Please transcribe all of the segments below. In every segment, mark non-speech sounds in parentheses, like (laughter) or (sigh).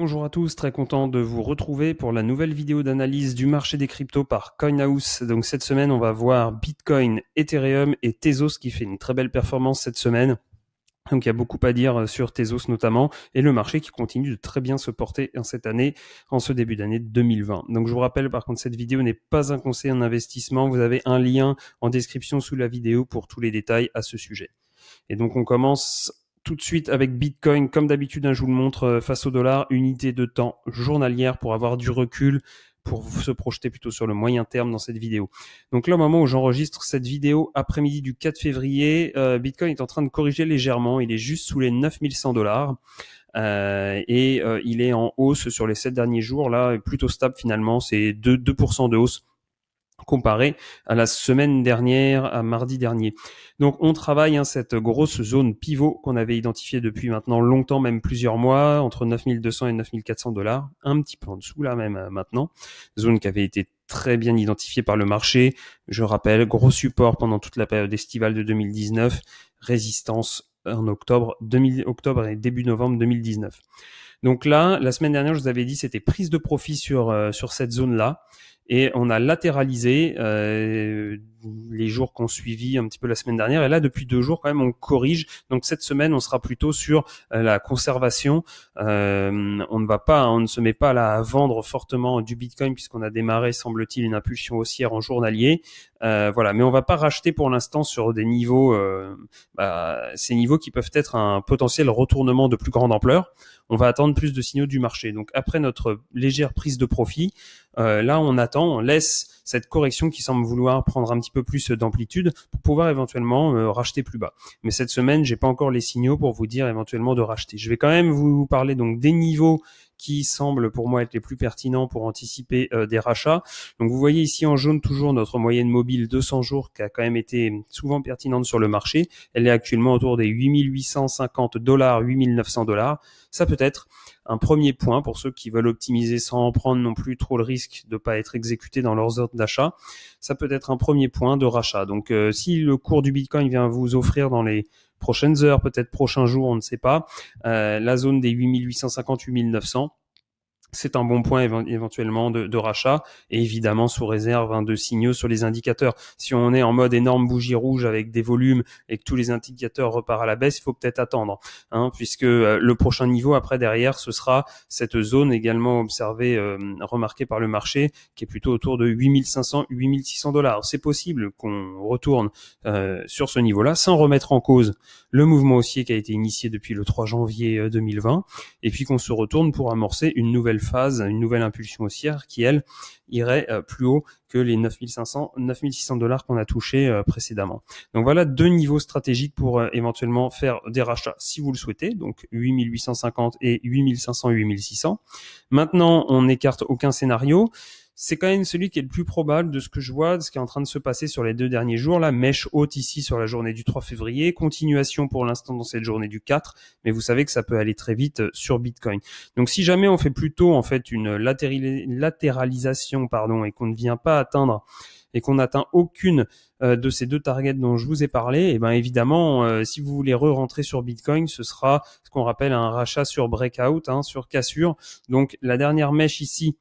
Bonjour à tous, très content de vous retrouver pour la nouvelle vidéo d'analyse du marché des cryptos par CoinHouse. Donc cette semaine, on va voir Bitcoin, Ethereum et Tezos qui fait une très belle performance cette semaine. Donc il y a beaucoup à dire euh, sur Tezos notamment et le marché qui continue de très bien se porter en cette année, en ce début d'année 2020. Donc je vous rappelle par contre cette vidéo n'est pas un conseil en investissement. Vous avez un lien en description sous la vidéo pour tous les détails à ce sujet. Et donc on commence tout de suite avec Bitcoin. Comme d'habitude, un hein, je vous le montre euh, face au dollar, unité de temps journalière pour avoir du recul, pour se projeter plutôt sur le moyen terme dans cette vidéo. Donc là, au moment où j'enregistre cette vidéo, après-midi du 4 février, euh, Bitcoin est en train de corriger légèrement. Il est juste sous les 9100 dollars. Euh, et il est en hausse sur les 7 derniers jours. Là, plutôt stable finalement. C'est 2%, 2 de hausse comparé à la semaine dernière, à mardi dernier. Donc on travaille hein, cette grosse zone pivot qu'on avait identifiée depuis maintenant longtemps, même plusieurs mois, entre 9200 et 9400 dollars, un petit peu en dessous là même euh, maintenant, zone qui avait été très bien identifiée par le marché. Je rappelle, gros support pendant toute la période estivale de 2019, résistance en octobre, octobre et début novembre 2019. Donc là, la semaine dernière, je vous avais dit, c'était prise de profit sur, euh, sur cette zone-là et on a latéralisé euh, les jours qu'on suivit un petit peu la semaine dernière. Et là, depuis deux jours, quand même, on corrige. Donc cette semaine, on sera plutôt sur euh, la conservation. Euh, on ne va pas, on ne se met pas là à vendre fortement du Bitcoin puisqu'on a démarré, semble-t-il, une impulsion haussière en journalier. voilà, mais on va pas racheter pour l'instant sur des niveaux, bah, ces niveaux qui peuvent être un potentiel retournement de plus grande ampleur. On va attendre plus de signaux du marché. Donc après notre légère prise de profit, euh, là, on attend, on laisse cette correction qui semble vouloir prendre un petit peu plus d'amplitude pour pouvoir éventuellement euh, racheter plus bas. Mais cette semaine, j'ai pas encore les signaux pour vous dire éventuellement de racheter. Je vais quand même vous parler donc des niveaux qui semblent pour moi être les plus pertinents pour anticiper euh, des rachats. Donc vous voyez ici en jaune toujours notre moyenne mobile 200 jours qui a quand même été souvent pertinente sur le marché. Elle est actuellement autour des 8850 dollars, 8900 dollars. Ça peut être un premier point pour ceux qui veulent optimiser sans prendre non plus trop le risque de ne pas être exécuté dans leurs ordres d'achat. Ça peut être un premier point de rachat. Donc euh, si le cours du Bitcoin vient vous offrir dans les prochaines heures, peut-être prochains jours, on ne sait pas, euh, la zone des 8850, 8900, c'est un bon point éventuellement de, rachat et évidemment sous réserve hein, de signaux sur les indicateurs. Si on est en mode énorme bougie rouge avec des volumes et que tous les indicateurs repartent à la baisse, il faut peut-être attendre, hein, puisque euh, le prochain niveau après derrière ce sera cette zone également observée, euh, remarquée par le marché, qui est plutôt autour de 8500, 8600 dollars. C'est possible qu'on retourne euh, sur ce niveau-là sans remettre en cause le mouvement haussier qui a été initié depuis le 3 janvier 2020 et puis qu'on se retourne pour amorcer une nouvelle phase, une nouvelle impulsion haussière qui, elle, irait euh, plus haut que les 9500, 9600 dollars qu'on a touché euh, précédemment. Donc voilà deux niveaux stratégiques pour euh, éventuellement faire des rachats si vous le souhaitez, donc 8850 et 8500, 8600. Maintenant, on n'écarte aucun scénario c'est quand même celui qui est le plus probable de ce que je vois, de ce qui est en train de se passer sur les deux derniers jours. La mèche haute ici sur la journée du 3 février, continuation pour l'instant dans cette journée du 4, mais vous savez que ça peut aller très vite euh, sur Bitcoin. Donc si jamais on fait plutôt en fait une latéralisation pardon et qu'on ne vient pas atteindre et qu'on n'atteint aucune euh, de ces deux targets dont je vous ai parlé, et eh bien évidemment, euh, si vous voulez re-rentrer sur Bitcoin, ce sera ce qu'on rappelle un rachat sur breakout, hein, sur cassure. Donc la dernière mèche ici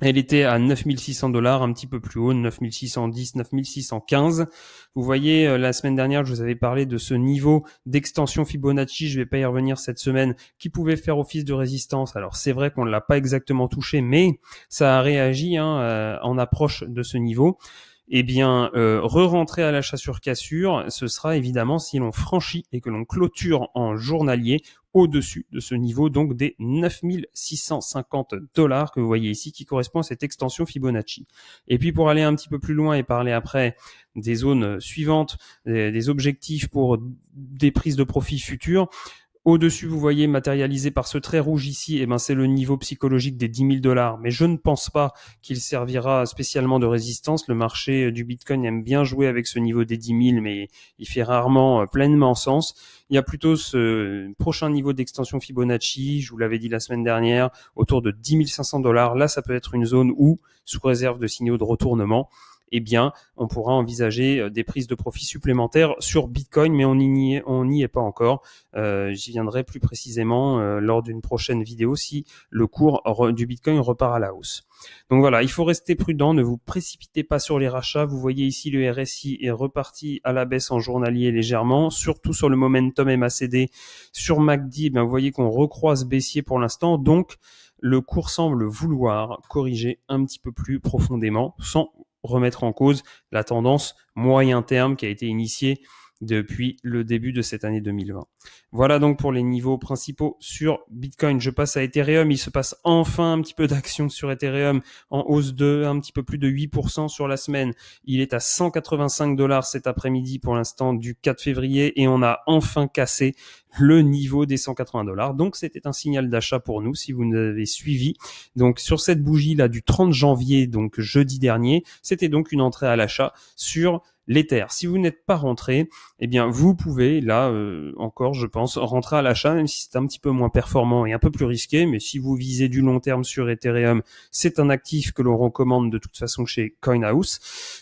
elle était à 9600 dollars, un petit peu plus haut, 9610, 9615. Vous voyez, euh, la semaine dernière, je vous avais parlé de ce niveau d'extension Fibonacci, je ne vais pas y revenir cette semaine, qui pouvait faire office de résistance. Alors c'est vrai qu'on ne l'a pas exactement touché, mais ça a réagi hein, euh, en approche de ce niveau eh bien, euh, re-rentrer à l'achat sur cassure, ce sera évidemment si l'on franchit et que l'on clôture en journalier au-dessus de ce niveau, donc des 9650 dollars que vous voyez ici, qui correspond à cette extension Fibonacci. Et puis pour aller un petit peu plus loin et parler après des zones suivantes, des objectifs pour des prises de profit futures, au-dessus, vous voyez matérialisé par ce trait rouge ici, eh ben, c'est le niveau psychologique des 10 000 dollars. Mais je ne pense pas qu'il servira spécialement de résistance. Le marché euh, du Bitcoin aime bien jouer avec ce niveau des 10 000, mais il fait rarement euh, pleinement sens. Il y a plutôt ce prochain niveau d'extension Fibonacci, je vous l'avais dit la semaine dernière, autour de 10 500 dollars. Là, ça peut être une zone où, sous réserve de signaux de retournement, eh bien, on pourra envisager euh, des prises de profit supplémentaires sur Bitcoin, mais on n'y est, est pas encore. Euh, j'y viendrai plus précisément euh, lors d'une prochaine vidéo si le cours du Bitcoin repart à la hausse. Donc voilà, il faut rester prudent, ne vous précipitez pas sur les rachats. Vous voyez ici le RSI est reparti à la baisse en journalier légèrement, surtout sur le momentum MACD. Sur MACD, eh vous voyez qu'on recroise baissier pour l'instant, donc le cours semble vouloir corriger un petit peu plus profondément sans remettre en cause la tendance moyen terme qui a été initiée depuis le début de cette année 2020. Voilà donc pour les niveaux principaux sur Bitcoin. Je passe à Ethereum. Il se passe enfin un petit peu d'action sur Ethereum en hausse de un petit peu plus de 8% sur la semaine. Il est à 185 dollars cet après-midi pour l'instant du 4 février et on a enfin cassé le niveau des 180 dollars. Donc c'était un signal d'achat pour nous si vous nous avez suivi. Donc sur cette bougie là du 30 janvier, donc jeudi dernier, c'était donc une entrée à l'achat sur l'éther. Si vous n'êtes pas rentré, eh bien vous pouvez là euh, encore, je pense, rentrer à l'achat, même si c'est un petit peu moins performant et un peu plus risqué. Mais si vous visez du long terme sur Ethereum, c'est un actif que l'on recommande de toute façon chez CoinHouse.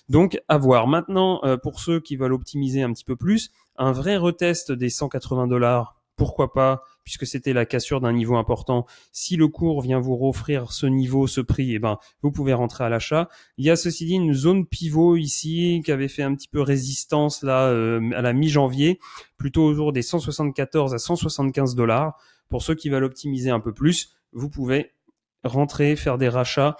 Donc à voir. Maintenant, euh, pour ceux qui veulent optimiser un petit peu plus, un vrai retest des 180 dollars, pourquoi pas puisque c'était la cassure d'un niveau important. Si le cours vient vous offrir ce niveau, ce prix, et eh ben, vous pouvez rentrer à l'achat. Il y a ceci dit une zone pivot ici qui avait fait un petit peu résistance là euh, à la mi-janvier, plutôt autour des 174 à 175 dollars. Pour ceux qui veulent optimiser un peu plus, vous pouvez rentrer, faire des rachats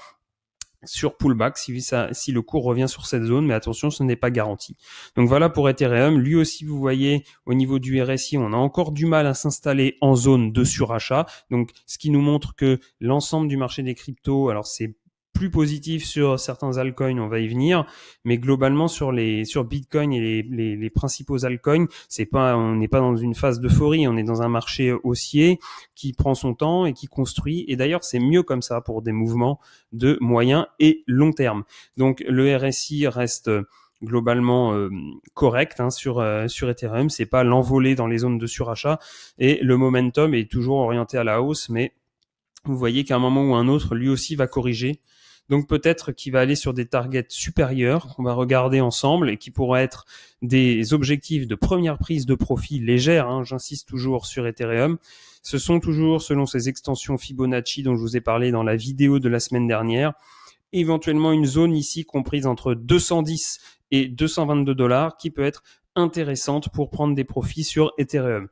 sur pullback si, si le cours revient sur cette zone, mais attention, ce n'est pas garanti. Donc voilà pour Ethereum. Lui aussi, vous voyez, au niveau du RSI, on a encore du mal à s'installer en zone de surachat. Donc ce qui nous montre que l'ensemble du marché des cryptos, alors c'est plus positif sur certains altcoins, on va y venir, mais globalement sur les sur Bitcoin et les, les, principaux altcoins, c'est pas on n'est pas dans une phase d'euphorie, on est dans un marché haussier qui prend son temps et qui construit. Et d'ailleurs, c'est mieux comme ça pour des mouvements de moyen et long terme. Donc le RSI reste euh, globalement euh, correct hein, sur euh, sur Ethereum, c'est pas l'envolée dans les zones de surachat et le momentum est toujours orienté à la hausse, mais vous voyez qu'à un moment ou un autre, lui aussi va corriger donc peut-être qu'il va aller sur des targets supérieurs qu'on va regarder ensemble et qui pourraient être des objectifs de première prise de profit légère. Hein, j'insiste toujours sur Ethereum. Ce sont toujours, selon ces extensions Fibonacci dont je vous ai parlé dans la vidéo de la semaine dernière, éventuellement une zone ici comprise entre 210 et 222 dollars qui peut être intéressante pour prendre des profits sur Ethereum.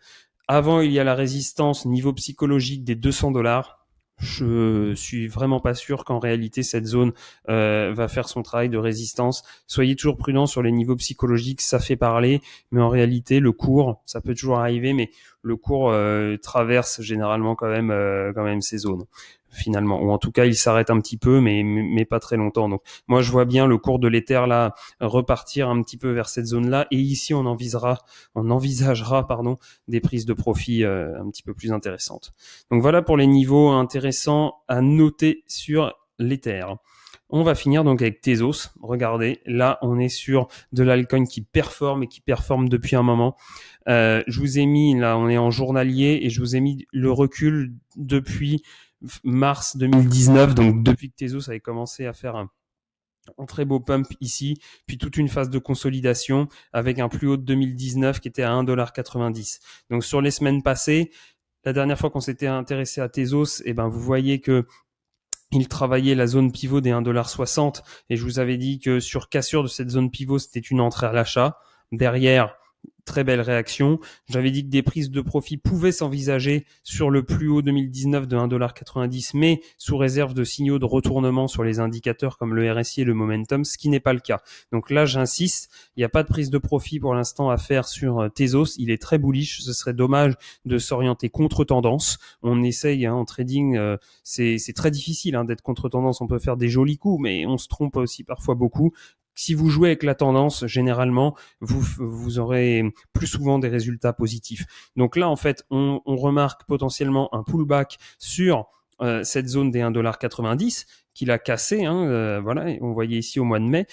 Avant, il y a la résistance niveau psychologique des 200 dollars je suis vraiment pas sûr qu'en réalité cette zone euh, va faire son travail de résistance. Soyez toujours prudent sur les niveaux psychologiques, ça fait parler, mais en réalité le cours, ça peut toujours arriver, mais le cours euh, traverse généralement quand même euh, quand même ces zones finalement. Ou en tout cas, il s'arrête un petit peu, mais, mais pas très longtemps. Donc, moi, je vois bien le cours de l'éther là repartir un petit peu vers cette zone-là. Et ici, on envisera, on envisagera, pardon, des prises de profit euh, un petit peu plus intéressantes. Donc voilà pour les niveaux intéressants à noter sur l'éther. On va finir donc avec Tezos. Regardez, là on est sur de l'alcool qui performe et qui performe depuis un moment. Euh, je vous ai mis, là on est en journalier et je vous ai mis le recul depuis mars 2019, donc depuis que Tezos avait commencé à faire un, très beau pump ici, puis toute une phase de consolidation avec un plus haut de 2019 qui était à 1,90$. Donc sur les semaines passées, la dernière fois qu'on s'était intéressé à Tezos, et eh ben vous voyez que il travaillait la zone pivot des 1,60$ et je vous avais dit que sur cassure de cette zone pivot, c'était une entrée à l'achat. Derrière, très belle réaction. J'avais dit que des prises de profit pouvaient s'envisager sur le plus haut 2019 de 1,90$, mais sous réserve de signaux de retournement sur les indicateurs comme le RSI et le momentum, ce qui n'est pas le cas. Donc là, j'insiste, il n'y a pas de prise de profit pour l'instant à faire sur euh, Tezos. Il est très bullish. Ce serait dommage de s'orienter contre tendance. On essaye hein, en trading, euh, c'est très difficile hein, d'être contre tendance. On peut faire des jolis coups, mais on se trompe aussi parfois beaucoup si vous jouez avec la tendance, généralement, vous, vous aurez plus souvent des résultats positifs. Donc là, en fait, on remarque potentiellement un pullback sur euh, cette zone des 1,90$ qu'il a cassé. Hein, euh, voilà, on voyait ici au mois de mai.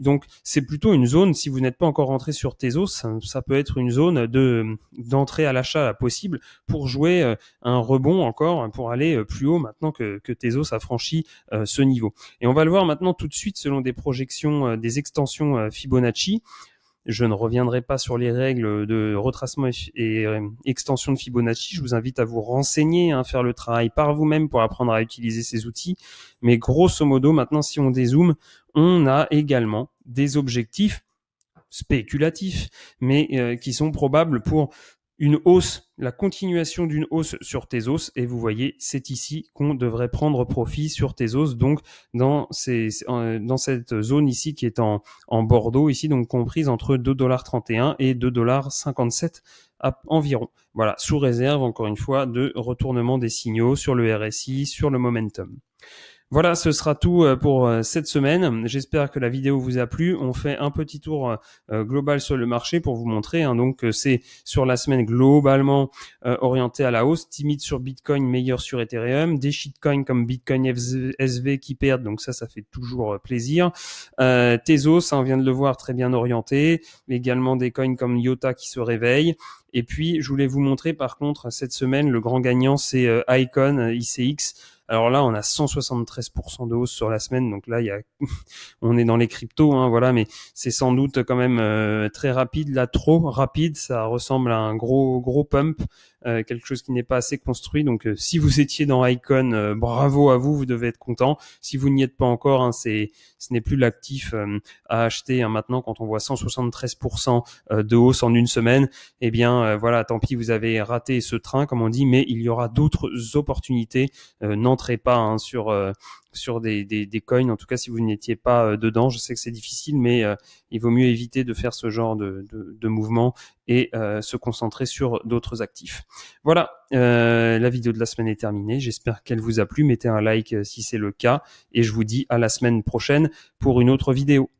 donc c'est plutôt une zone. Si vous n'êtes pas encore rentré sur Tezos, ça, peut être une zone de d'entrée à l'achat possible pour jouer euh, un rebond encore hein, pour aller plus haut maintenant que, que Tezos a franchi ce niveau. Et on va le voir maintenant tout de suite selon des projections des extensions Fibonacci. Je ne reviendrai pas sur les règles de retracement et, euh, extension de Fibonacci. Je vous invite à vous renseigner, à hein, faire le travail par vous-même pour apprendre à utiliser ces outils. Mais grosso modo, maintenant, si on dézoome, on a également des objectifs spéculatifs, mais euh, qui sont probables pour une hausse la continuation d'une hausse sur Tezos. Et vous voyez, c'est ici qu'on devrait prendre profit sur Tezos, donc dans, ces, dans cette zone ici qui est en, en Bordeaux, ici, donc comprise entre 2,31$ et 2,57$ environ. Voilà, sous réserve, encore une fois, de retournement des signaux sur le RSI, sur le momentum. Voilà, ce sera tout euh, pour euh, cette semaine. J'espère que la vidéo vous a plu. On fait un petit tour euh, global sur le marché pour vous montrer. Hein. Donc, c'est sur la semaine globalement orienté à la hausse, timide sur Bitcoin, meilleur sur Ethereum, des shitcoins comme Bitcoin SV qui perdent. Donc ça, ça fait toujours plaisir. Tezos, on hein, vient de le voir, très bien orienté. Également des coins comme Iota qui se réveillent. Et puis, je voulais vous montrer par contre cette semaine, le grand gagnant, c'est Icon ICX alors là, on a 173% de hausse sur la semaine. Donc là, il y a, (laughs) on est dans les cryptos, hein, voilà, mais c'est sans doute quand même euh, très rapide. Là, trop rapide, ça ressemble à un gros gros pump, euh, quelque chose qui n'est pas assez construit. Donc, euh, si vous étiez dans Icon, bravo à vous, vous devez être content. Si vous n'y êtes pas encore, hein, c'est ce n'est plus l'actif à acheter hein. maintenant quand on voit 173% de hausse en une semaine. Eh bien, voilà, tant pis, vous avez raté ce train, comme on dit, mais il y aura d'autres opportunités. non rentrez pas hein, sur euh, sur des, coins. En tout cas, si vous n'étiez pas euh, dedans, je sais que c'est difficile, mais euh, il vaut mieux éviter de faire ce genre de mouvement et se concentrer sur d'autres actifs. Voilà, la vidéo de la semaine est terminée. J'espère qu'elle vous a plu. Mettez un like si c'est le cas, et je vous dis à la semaine prochaine pour une autre vidéo.